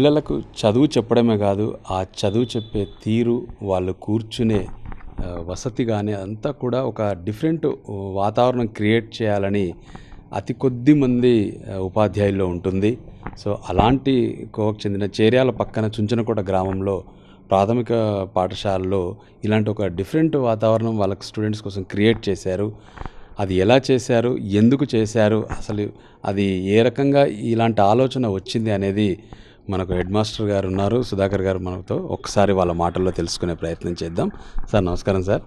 పిల్లలకు చదువు చెప్పడమే కాదు ఆ చదువు చెప్పే తీరు వాళ్ళు కూర్చునే వసతి కానీ అంతా కూడా ఒక డిఫరెంట్ వాతావరణం క్రియేట్ చేయాలని అతి కొద్ది మంది ఉపాధ్యాయుల్లో ఉంటుంది సో అలాంటి కోవకు చెందిన చేర్యాల పక్కన చుంచనకోట గ్రామంలో ప్రాథమిక పాఠశాలలో ఇలాంటి ఒక డిఫరెంట్ వాతావరణం వాళ్ళకి స్టూడెంట్స్ కోసం క్రియేట్ చేశారు అది ఎలా చేశారు ఎందుకు చేశారు అసలు అది ఏ రకంగా ఇలాంటి ఆలోచన వచ్చింది అనేది మనకు హెడ్ మాస్టర్ గారు ఉన్నారు సుధాకర్ గారు మనతో ఒకసారి వాళ్ళ మాటల్లో తెలుసుకునే ప్రయత్నం చేద్దాం సార్ నమస్కారం సార్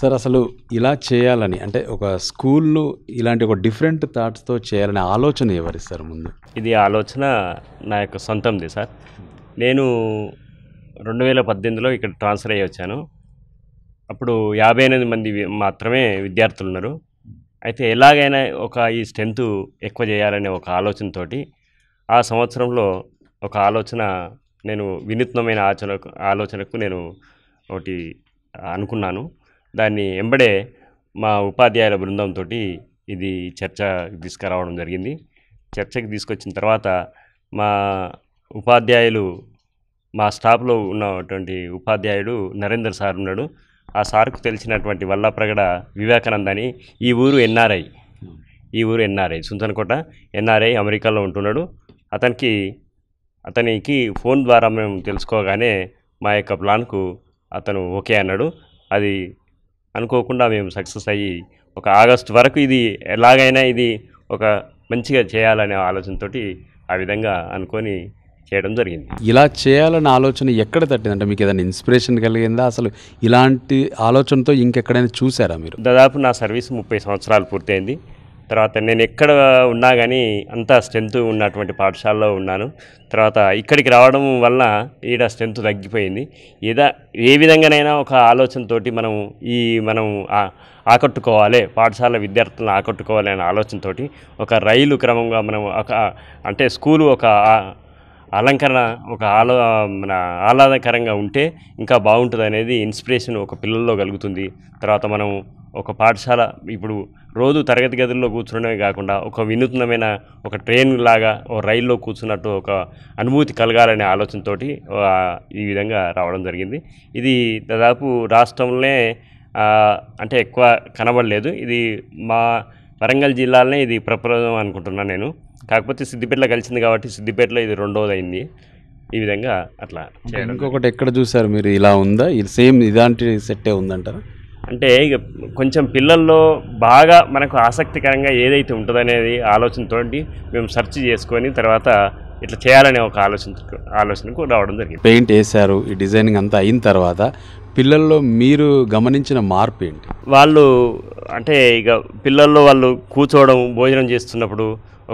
సార్ అసలు ఇలా చేయాలని అంటే ఒక స్కూల్లో ఇలాంటి ఒక డిఫరెంట్ థాట్స్తో చేయాలనే ఆలోచన ఎవరు సార్ ముందు ఇది ఆలోచన నా యొక్క సొంతంది సార్ నేను రెండు వేల పద్దెనిమిదిలో ఇక్కడ ట్రాన్స్ఫర్ అయ్యి వచ్చాను అప్పుడు యాభై ఎనిమిది మంది మాత్రమే విద్యార్థులు ఉన్నారు అయితే ఎలాగైనా ఒక ఈ స్ట్రెంత్ ఎక్కువ చేయాలనే ఒక ఆలోచనతోటి ఆ సంవత్సరంలో ఒక ఆలోచన నేను వినూత్నమైన ఆచన ఆలోచనకు నేను ఒకటి అనుకున్నాను దాన్ని ఎంబడే మా ఉపాధ్యాయుల బృందంతో ఇది చర్చ తీసుకురావడం జరిగింది చర్చకి తీసుకొచ్చిన తర్వాత మా ఉపాధ్యాయులు మా స్టాఫ్లో ఉన్నటువంటి ఉపాధ్యాయుడు నరేందర్ సార్ ఉన్నాడు ఆ సార్కు తెలిసినటువంటి వల్లప్రగడ వివేకానంద అని ఈ ఊరు ఎన్ఆర్ఐ ఈ ఊరు ఎన్ఆర్ఐ సుంచనకోట ఎన్ఆర్ఐ అమెరికాలో ఉంటున్నాడు అతనికి అతనికి ఫోన్ ద్వారా మేము తెలుసుకోగానే మా యొక్క ప్లాన్కు అతను ఓకే అన్నాడు అది అనుకోకుండా మేము సక్సెస్ అయ్యి ఒక ఆగస్ట్ వరకు ఇది ఎలాగైనా ఇది ఒక మంచిగా చేయాలనే ఆలోచనతో ఆ విధంగా అనుకొని చేయడం జరిగింది ఇలా చేయాలనే ఆలోచన ఎక్కడ తట్టిందంటే మీకు ఏదైనా ఇన్స్పిరేషన్ కలిగిందా అసలు ఇలాంటి ఆలోచనతో ఇంకెక్కడైనా చూసారా మీరు దాదాపు నా సర్వీస్ ముప్పై సంవత్సరాలు పూర్తయింది తర్వాత నేను ఎక్కడ ఉన్నా కానీ అంత స్ట్రెంత్ ఉన్నటువంటి పాఠశాలలో ఉన్నాను తర్వాత ఇక్కడికి రావడం వల్ల ఈడ స్ట్రెంత్ తగ్గిపోయింది ఏదా ఏ విధంగానైనా ఒక ఆలోచనతోటి మనం ఈ మనం ఆకట్టుకోవాలి పాఠశాల విద్యార్థులను ఆకట్టుకోవాలి అనే ఆలోచనతోటి ఒక రైలు క్రమంగా మనం ఒక అంటే స్కూలు ఒక అలంకరణ ఒక ఆలో మన ఆహ్లాదకరంగా ఉంటే ఇంకా బాగుంటుంది అనేది ఇన్స్పిరేషన్ ఒక పిల్లల్లో కలుగుతుంది తర్వాత మనం ఒక పాఠశాల ఇప్పుడు రోజు తరగతి గదుల్లో కూర్చోడమే కాకుండా ఒక వినూత్నమైన ఒక ట్రైన్ లాగా ఓ రైల్లో కూర్చున్నట్టు ఒక అనుభూతి కలగాలనే ఆలోచనతో ఈ విధంగా రావడం జరిగింది ఇది దాదాపు రాష్ట్రంలోనే అంటే ఎక్కువ కనబడలేదు ఇది మా వరంగల్ జిల్లాలోనే ఇది ప్రప్రదం అనుకుంటున్నాను నేను కాకపోతే సిద్దిపేటలో కలిసింది కాబట్టి సిద్దిపేటలో ఇది రెండోదైంది ఈ విధంగా అట్లా ఇంకొకటి ఎక్కడ చూసారు మీరు ఇలా ఉందా ఇది సేమ్ ఇలాంటి సెట్టే ఉందంటారా అంటే ఇక కొంచెం పిల్లల్లో బాగా మనకు ఆసక్తికరంగా ఏదైతే ఉంటుందనేది ఆలోచనతో మేము సెర్చ్ చేసుకొని తర్వాత ఇట్లా చేయాలనే ఒక ఆలోచన ఆలోచనకు రావడం జరిగింది పెయింట్ వేశారు ఈ డిజైనింగ్ అంతా అయిన తర్వాత పిల్లల్లో మీరు గమనించిన మార్పు ఏంటి వాళ్ళు అంటే ఇక పిల్లల్లో వాళ్ళు కూర్చోవడం భోజనం చేస్తున్నప్పుడు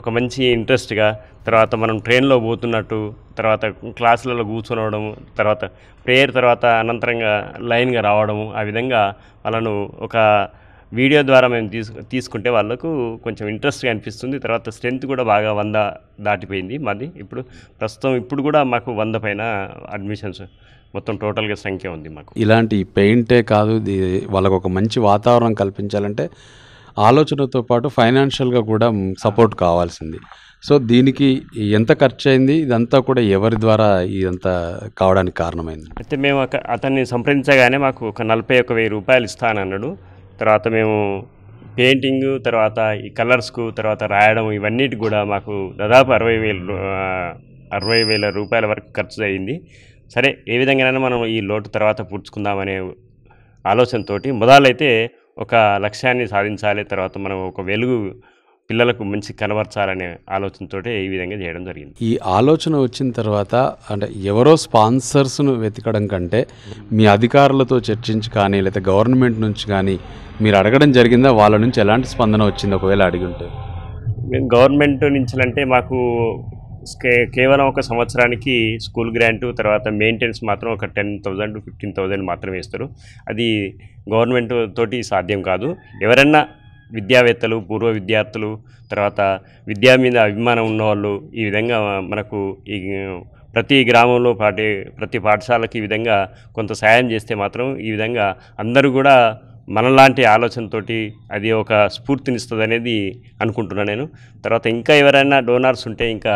ఒక మంచి ఇంట్రెస్ట్గా తర్వాత మనం ట్రైన్లో పోతున్నట్టు తర్వాత క్లాసులలో కూర్చోవడము తర్వాత ప్రేయర్ తర్వాత అనంతరంగా లైన్గా రావడము ఆ విధంగా వాళ్ళను ఒక వీడియో ద్వారా మేము తీసు తీసుకుంటే వాళ్ళకు కొంచెం ఇంట్రెస్ట్గా అనిపిస్తుంది తర్వాత స్ట్రెంత్ కూడా బాగా వంద దాటిపోయింది మాది ఇప్పుడు ప్రస్తుతం ఇప్పుడు కూడా మాకు వంద పైన అడ్మిషన్స్ మొత్తం టోటల్గా సంఖ్య ఉంది మాకు ఇలాంటి పెయింటే కాదు వాళ్ళకు ఒక మంచి వాతావరణం కల్పించాలంటే ఆలోచనతో పాటు ఫైనాన్షియల్గా కూడా సపోర్ట్ కావాల్సింది సో దీనికి ఎంత ఖర్చు అయింది ఇదంతా కూడా ఎవరి ద్వారా ఇదంతా కావడానికి కారణమైంది అయితే మేము అతన్ని సంప్రదించగానే మాకు ఒక నలభై ఒక వెయ్యి రూపాయలు ఇస్తానన్నాడు తర్వాత మేము పెయింటింగ్ తర్వాత ఈ కలర్స్కు తర్వాత రాయడం ఇవన్నిటి కూడా మాకు దాదాపు అరవై వేలు అరవై వేల రూపాయల వరకు ఖర్చు అయింది సరే ఏ విధంగానైనా మనం ఈ లోటు తర్వాత పూడ్చుకుందామనే ఆలోచనతో మొదలైతే ఒక లక్ష్యాన్ని సాధించాలి తర్వాత మనం ఒక వెలుగు పిల్లలకు మంచి కనబరచాలనే ఆలోచనతో ఈ విధంగా చేయడం జరిగింది ఈ ఆలోచన వచ్చిన తర్వాత అంటే ఎవరో స్పాన్సర్స్ను వెతకడం కంటే మీ అధికారులతో చర్చించి కానీ లేదా గవర్నమెంట్ నుంచి కానీ మీరు అడగడం జరిగిందా వాళ్ళ నుంచి ఎలాంటి స్పందన వచ్చింది ఒకవేళ అడిగి ఉంటే మేము గవర్నమెంట్ నుంచి అంటే మాకు కేవలం ఒక సంవత్సరానికి స్కూల్ గ్రాంటు తర్వాత మెయింటెనెన్స్ మాత్రం ఒక టెన్ థౌజండ్ ఫిఫ్టీన్ థౌజండ్ మాత్రమే ఇస్తారు అది గవర్నమెంట్ తోటి సాధ్యం కాదు ఎవరన్నా విద్యావేత్తలు పూర్వ విద్యార్థులు తర్వాత విద్యా మీద అభిమానం ఉన్నవాళ్ళు ఈ విధంగా మనకు ఈ ప్రతి గ్రామంలో పాటి ప్రతి పాఠశాలకి ఈ విధంగా కొంత సాయం చేస్తే మాత్రం ఈ విధంగా అందరూ కూడా మనలాంటి ఆలోచనతోటి అది ఒక స్ఫూర్తినిస్తుంది అనేది అనుకుంటున్నాను నేను తర్వాత ఇంకా ఎవరైనా డోనార్స్ ఉంటే ఇంకా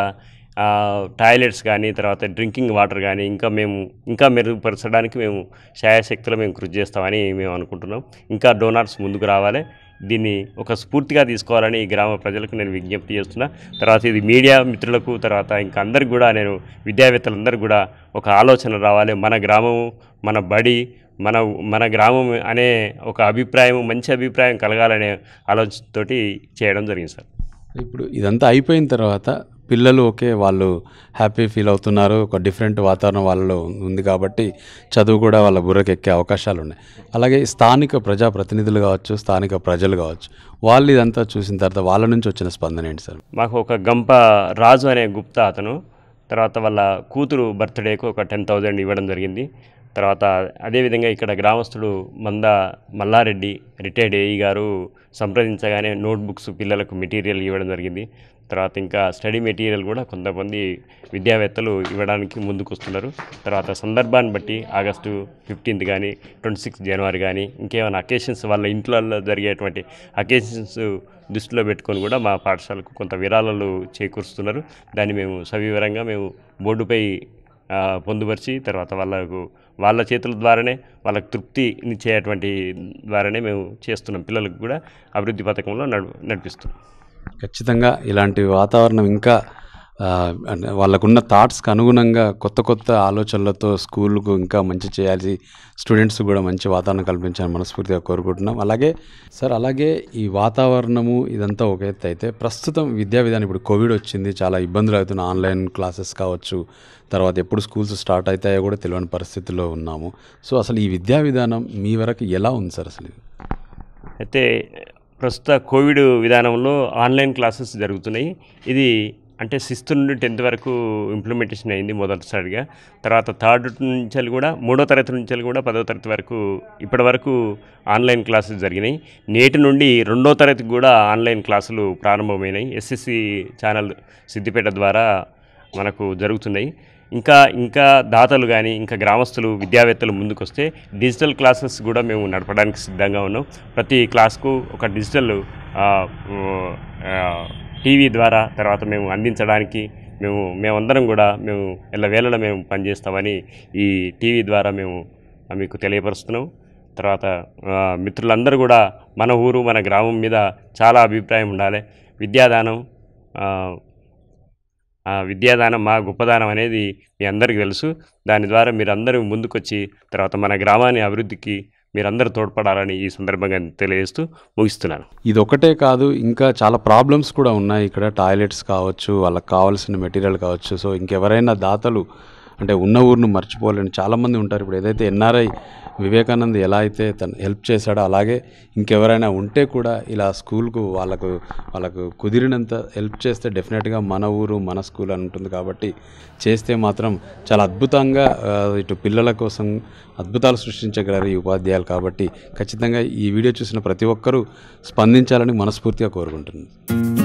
టాయిలెట్స్ కానీ తర్వాత డ్రింకింగ్ వాటర్ కానీ ఇంకా మేము ఇంకా మెరుగుపరచడానికి మేము శాయశక్తులు మేము కృషి చేస్తామని మేము అనుకుంటున్నాం ఇంకా డోనార్స్ ముందుకు రావాలి దీన్ని ఒక స్ఫూర్తిగా తీసుకోవాలని ఈ గ్రామ ప్రజలకు నేను విజ్ఞప్తి చేస్తున్నా తర్వాత ఇది మీడియా మిత్రులకు తర్వాత ఇంకా అందరికి కూడా నేను విద్యావేత్తలందరికీ కూడా ఒక ఆలోచన రావాలి మన గ్రామము మన బడి మన మన గ్రామం అనే ఒక అభిప్రాయం మంచి అభిప్రాయం కలగాలనే ఆలోచనతోటి చేయడం జరిగింది సార్ ఇప్పుడు ఇదంతా అయిపోయిన తర్వాత పిల్లలు ఓకే వాళ్ళు హ్యాపీ ఫీల్ అవుతున్నారు ఒక డిఫరెంట్ వాతావరణం వాళ్ళలో ఉంది కాబట్టి చదువు కూడా వాళ్ళ బుర్రకు ఎక్కే అవకాశాలు ఉన్నాయి అలాగే స్థానిక ప్రజాప్రతినిధులు కావచ్చు స్థానిక ప్రజలు కావచ్చు వాళ్ళు ఇదంతా చూసిన తర్వాత వాళ్ళ నుంచి వచ్చిన స్పందన ఏంటి సార్ మాకు ఒక గంప రాజు అనే గుప్తా అతను తర్వాత వాళ్ళ కూతురు బర్త్డేకు ఒక టెన్ థౌజండ్ ఇవ్వడం జరిగింది తర్వాత అదేవిధంగా ఇక్కడ గ్రామస్తుడు మంద మల్లారెడ్డి రిటైర్డ్ ఏఈ గారు సంప్రదించగానే నోట్బుక్స్ పిల్లలకు మెటీరియల్ ఇవ్వడం జరిగింది తర్వాత ఇంకా స్టడీ మెటీరియల్ కూడా కొంతమంది విద్యావేత్తలు ఇవ్వడానికి ముందుకు వస్తున్నారు తర్వాత సందర్భాన్ని బట్టి ఆగస్టు ఫిఫ్టీన్త్ కానీ ట్వంటీ సిక్స్ జనవరి కానీ ఇంకేమైనా అకేషన్స్ వాళ్ళ ఇంట్లో జరిగేటువంటి అకేషన్స్ దృష్టిలో పెట్టుకొని కూడా మా పాఠశాలకు కొంత విరాళాలు చేకూరుస్తున్నారు దాన్ని మేము సవివరంగా మేము బోర్డుపై పొందుపరిచి తర్వాత వాళ్ళకు వాళ్ళ చేతుల ద్వారానే వాళ్ళకి చేయటువంటి ద్వారానే మేము చేస్తున్నాం పిల్లలకు కూడా అభివృద్ధి పథకంలో నడిపిస్తున్నాం ఖచ్చితంగా ఇలాంటి వాతావరణం ఇంకా వాళ్ళకున్న థాట్స్కి అనుగుణంగా కొత్త కొత్త ఆలోచనలతో స్కూల్కు ఇంకా మంచి చేయాల్సి స్టూడెంట్స్ కూడా మంచి వాతావరణం కల్పించాలని మనస్ఫూర్తిగా కోరుకుంటున్నాం అలాగే సార్ అలాగే ఈ వాతావరణము ఇదంతా ఒక ఎత్తు అయితే ప్రస్తుతం విద్యా విధానం ఇప్పుడు కోవిడ్ వచ్చింది చాలా ఇబ్బందులు అవుతున్న ఆన్లైన్ క్లాసెస్ కావచ్చు తర్వాత ఎప్పుడు స్కూల్స్ స్టార్ట్ అవుతాయో కూడా తెలియని పరిస్థితిలో ఉన్నాము సో అసలు ఈ విద్యా విధానం మీ వరకు ఎలా ఉంది సార్ అసలు అయితే ప్రస్తుత కోవిడ్ విధానంలో ఆన్లైన్ క్లాసెస్ జరుగుతున్నాయి ఇది అంటే సిక్స్త్ నుండి టెన్త్ వరకు ఇంప్లిమెంటేషన్ అయింది మొదటిసారిగా తర్వాత థర్డ్ నుంచి కూడా మూడో తరగతి నుంచి కూడా పదో తరగతి వరకు ఇప్పటి వరకు ఆన్లైన్ క్లాసులు జరిగినాయి నేటి నుండి రెండో తరగతికి కూడా ఆన్లైన్ క్లాసులు ప్రారంభమైనాయి ఎస్ఎస్సి ఛానల్ సిద్దిపేట ద్వారా మనకు జరుగుతున్నాయి ఇంకా ఇంకా దాతలు కానీ ఇంకా గ్రామస్తులు విద్యావేత్తలు ముందుకొస్తే డిజిటల్ క్లాసెస్ కూడా మేము నడపడానికి సిద్ధంగా ఉన్నాం ప్రతి క్లాస్కు ఒక డిజిటల్ టీవీ ద్వారా తర్వాత మేము అందించడానికి మేము మేమందరం కూడా మేము ఎల్లవేళలో మేము పనిచేస్తామని ఈ టీవీ ద్వారా మేము మీకు తెలియపరుస్తున్నాం తర్వాత మిత్రులందరూ కూడా మన ఊరు మన గ్రామం మీద చాలా అభిప్రాయం ఉండాలి విద్యాదానం విద్యాదానం మా గొప్పదానం అనేది మీ అందరికీ తెలుసు దాని ద్వారా మీరు అందరూ ముందుకొచ్చి తర్వాత మన గ్రామాన్ని అభివృద్ధికి మీరందరూ తోడ్పడాలని ఈ సందర్భంగా తెలియజేస్తూ ముగిస్తున్నాను ఇది ఒకటే కాదు ఇంకా చాలా ప్రాబ్లమ్స్ కూడా ఉన్నాయి ఇక్కడ టాయిలెట్స్ కావచ్చు వాళ్ళకి కావాల్సిన మెటీరియల్ కావచ్చు సో ఇంకెవరైనా దాతలు అంటే ఉన్న ఊరును మర్చిపోలేని చాలామంది ఉంటారు ఇప్పుడు ఏదైతే ఎన్ఆర్ఐ వివేకానంద్ ఎలా అయితే తను హెల్ప్ చేశాడో అలాగే ఇంకెవరైనా ఉంటే కూడా ఇలా స్కూల్కు వాళ్ళకు వాళ్ళకు కుదిరినంత హెల్ప్ చేస్తే డెఫినెట్గా మన ఊరు మన స్కూల్ అని ఉంటుంది కాబట్టి చేస్తే మాత్రం చాలా అద్భుతంగా ఇటు పిల్లల కోసం అద్భుతాలు సృష్టించగలరు ఈ ఉపాధ్యాయులు కాబట్టి ఖచ్చితంగా ఈ వీడియో చూసిన ప్రతి ఒక్కరూ స్పందించాలని మనస్ఫూర్తిగా కోరుకుంటుంది